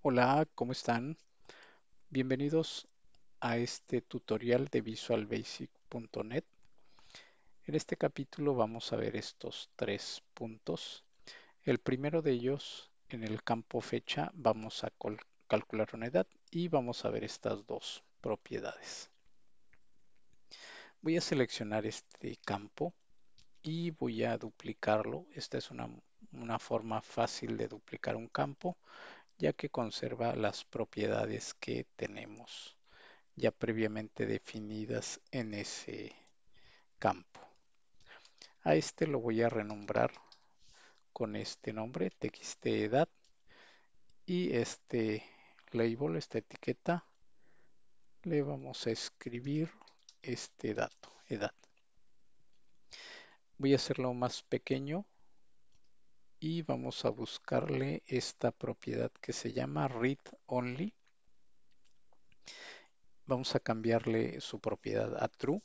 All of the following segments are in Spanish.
Hola, ¿cómo están? Bienvenidos a este tutorial de visualbasic.net. En este capítulo vamos a ver estos tres puntos. El primero de ellos, en el campo fecha, vamos a calcular una edad y vamos a ver estas dos propiedades. Voy a seleccionar este campo y voy a duplicarlo. Esta es una, una forma fácil de duplicar un campo ya que conserva las propiedades que tenemos ya previamente definidas en ese campo. A este lo voy a renombrar con este nombre txt edad y este label, esta etiqueta, le vamos a escribir este dato, edad. Voy a hacerlo más pequeño y vamos a buscarle esta propiedad que se llama read only. Vamos a cambiarle su propiedad a true.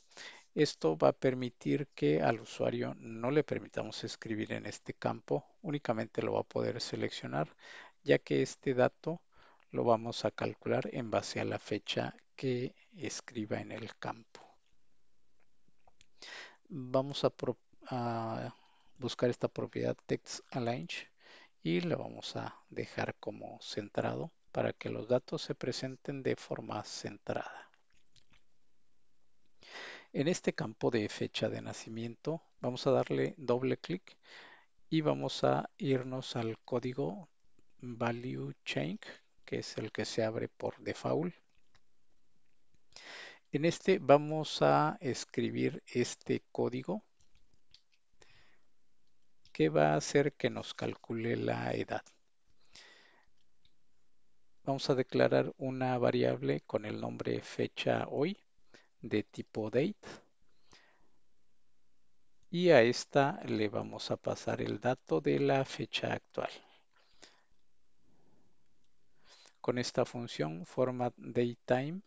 Esto va a permitir que al usuario no le permitamos escribir en este campo, únicamente lo va a poder seleccionar, ya que este dato lo vamos a calcular en base a la fecha que escriba en el campo. Vamos a, a buscar esta propiedad align y la vamos a dejar como centrado para que los datos se presenten de forma centrada. En este campo de fecha de nacimiento vamos a darle doble clic y vamos a irnos al código value change que es el que se abre por default. En este vamos a escribir este código que va a hacer que nos calcule la edad. Vamos a declarar una variable con el nombre fecha hoy de tipo date y a esta le vamos a pasar el dato de la fecha actual. Con esta función format datetime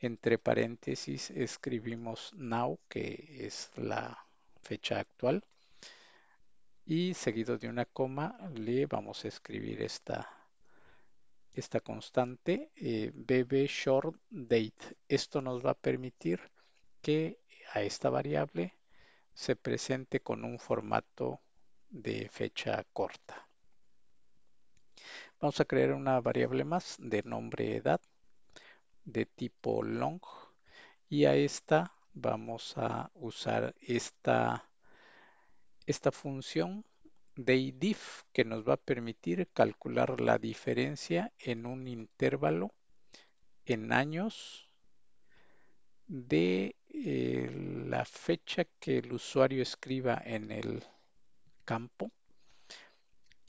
entre paréntesis escribimos now que es la fecha actual y seguido de una coma le vamos a escribir esta, esta constante eh, bb short date. Esto nos va a permitir que a esta variable se presente con un formato de fecha corta. Vamos a crear una variable más de nombre edad de tipo long y a esta vamos a usar esta esta función de idif que nos va a permitir calcular la diferencia en un intervalo en años de eh, la fecha que el usuario escriba en el campo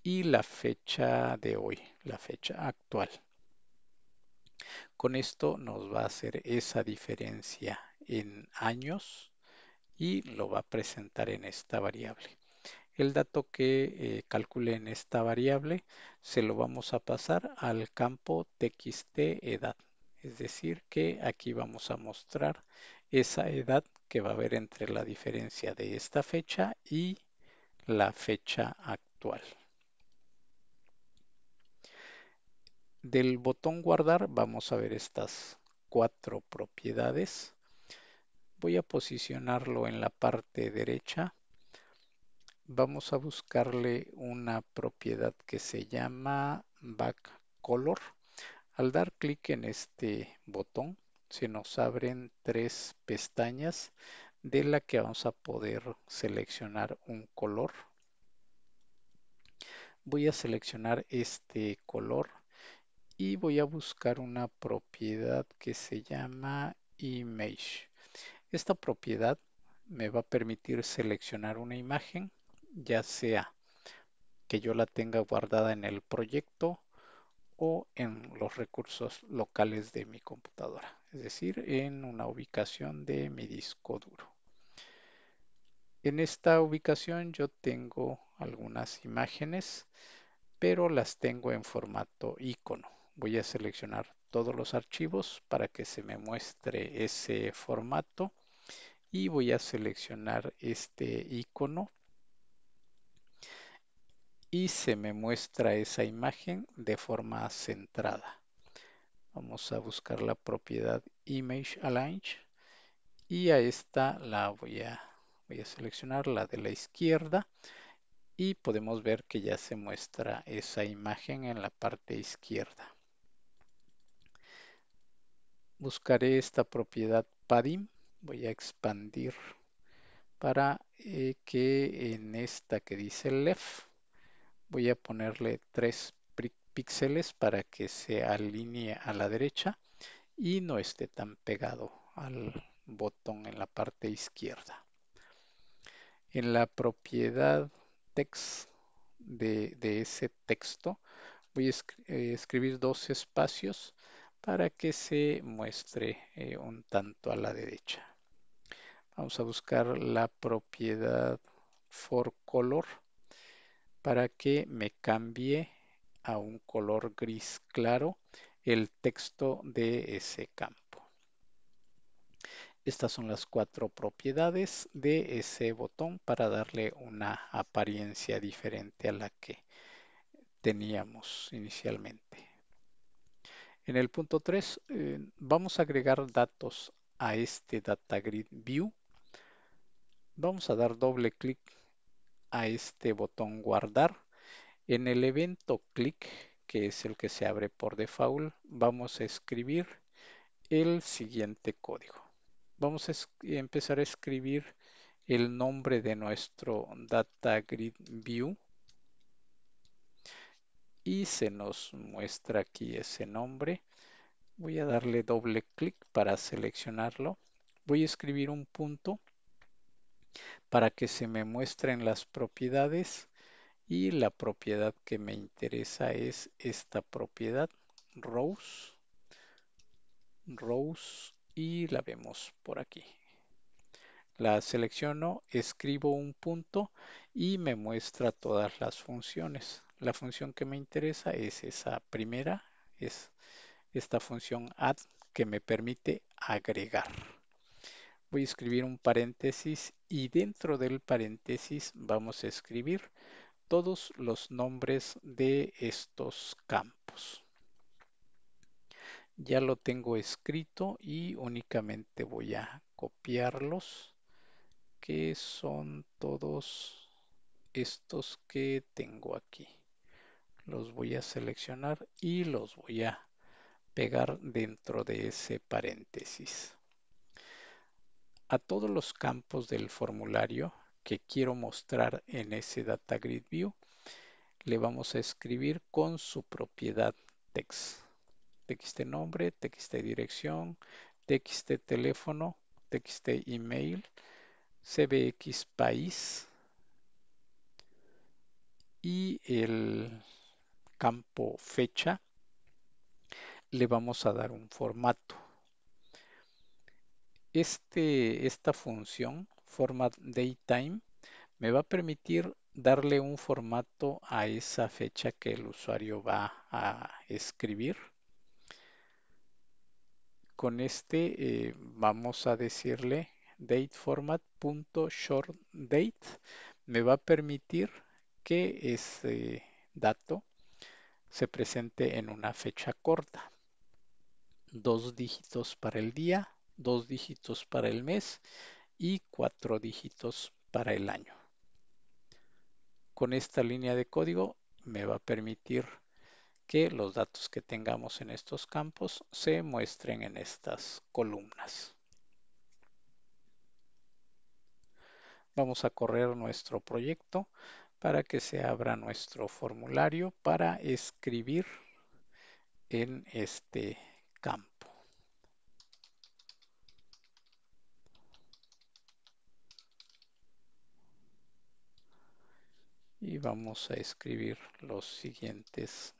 y la fecha de hoy, la fecha actual. Con esto nos va a hacer esa diferencia en años y lo va a presentar en esta variable. El dato que eh, calcule en esta variable se lo vamos a pasar al campo txt edad. Es decir, que aquí vamos a mostrar esa edad que va a haber entre la diferencia de esta fecha y la fecha actual. Del botón guardar vamos a ver estas cuatro propiedades voy a posicionarlo en la parte derecha. Vamos a buscarle una propiedad que se llama back color. Al dar clic en este botón se nos abren tres pestañas de la que vamos a poder seleccionar un color. Voy a seleccionar este color y voy a buscar una propiedad que se llama image. Esta propiedad me va a permitir seleccionar una imagen, ya sea que yo la tenga guardada en el proyecto o en los recursos locales de mi computadora, es decir, en una ubicación de mi disco duro. En esta ubicación yo tengo algunas imágenes, pero las tengo en formato icono. Voy a seleccionar todos los archivos para que se me muestre ese formato y voy a seleccionar este icono y se me muestra esa imagen de forma centrada. Vamos a buscar la propiedad Image Align y a esta la voy a, voy a seleccionar, la de la izquierda y podemos ver que ya se muestra esa imagen en la parte izquierda. Buscaré esta propiedad Padding voy a expandir para eh, que en esta que dice left voy a ponerle tres píxeles para que se alinee a la derecha y no esté tan pegado al botón en la parte izquierda. En la propiedad text de, ese texto voy a eh, escribir dos espacios para que se muestre eh, un tanto a la derecha. Vamos a buscar la propiedad for color para que me cambie a un color gris claro el texto de ese campo. Estas son las cuatro propiedades de ese botón para darle una apariencia diferente a la que teníamos inicialmente. En el punto 3 eh, vamos a agregar datos a este data grid view Vamos a dar doble clic a este botón guardar. En el evento clic, que es el que se abre por default, vamos a escribir el siguiente código. Vamos a empezar a escribir el nombre de nuestro data grid view y se nos muestra aquí ese nombre. Voy a darle doble clic para seleccionarlo. Voy a escribir un punto para que se me muestren las propiedades y la propiedad que me interesa es esta propiedad rows rows y la vemos por aquí la selecciono escribo un punto y me muestra todas las funciones la función que me interesa es esa primera es esta función add que me permite agregar voy a escribir un paréntesis y dentro del paréntesis vamos a escribir todos los nombres de estos campos. Ya lo tengo escrito y únicamente voy a copiarlos, que son todos estos que tengo aquí. Los voy a seleccionar y los voy a pegar dentro de ese paréntesis a todos los campos del formulario que quiero mostrar en ese Data Grid View, le vamos a escribir con su propiedad text. TXT nombre, TXT dirección, TXT teléfono, TXT email, CBX país y el campo fecha le vamos a dar un formato. Este, esta función, format datetime, me va a permitir darle un formato a esa fecha que el usuario va a escribir. Con este eh, vamos a decirle dateformat.shortDate me va a permitir que ese dato se presente en una fecha corta. Dos dígitos para el día, dos dígitos para el mes y cuatro dígitos para el año. Con esta línea de código me va a permitir que los datos que tengamos en estos campos se muestren en estas columnas. Vamos a correr nuestro proyecto para que se abra nuestro formulario para escribir en este campo. y vamos a escribir los siguientes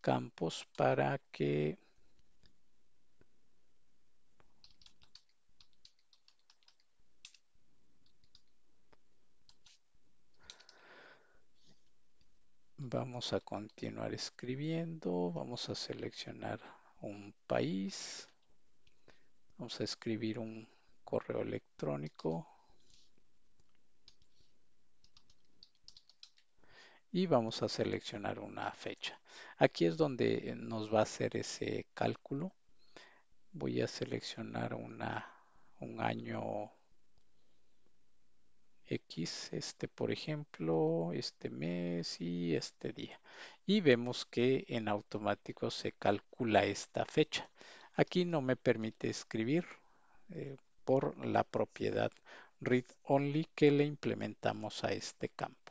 campos para que vamos a continuar escribiendo vamos a seleccionar un país vamos a escribir un correo electrónico y vamos a seleccionar una fecha. Aquí es donde eh, nos va a hacer ese cálculo. Voy a seleccionar una, un año X, este por ejemplo, este mes y este día. Y vemos que en automático se calcula esta fecha. Aquí no me permite escribir eh, por la propiedad read only que le implementamos a este campo.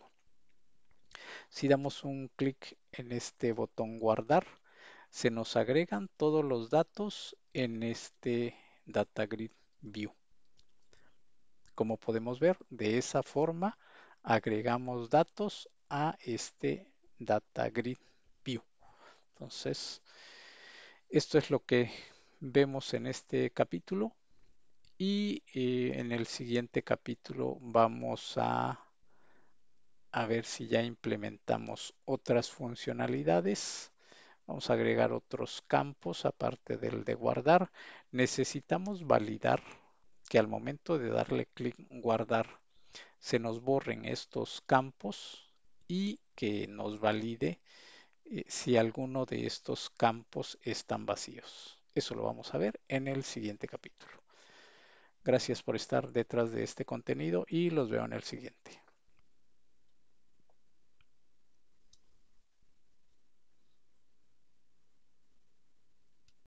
Si damos un clic en este botón guardar, se nos agregan todos los datos en este Data Grid View. Como podemos ver, de esa forma agregamos datos a este Data Grid View. Entonces, esto es lo que vemos en este capítulo y eh, en el siguiente capítulo vamos a a ver si ya implementamos otras funcionalidades. Vamos a agregar otros campos aparte del de guardar. Necesitamos validar que al momento de darle clic guardar se nos borren estos campos y que nos valide eh, si alguno de estos campos están vacíos. Eso lo vamos a ver en el siguiente capítulo. Gracias por estar detrás de este contenido y los veo en el siguiente.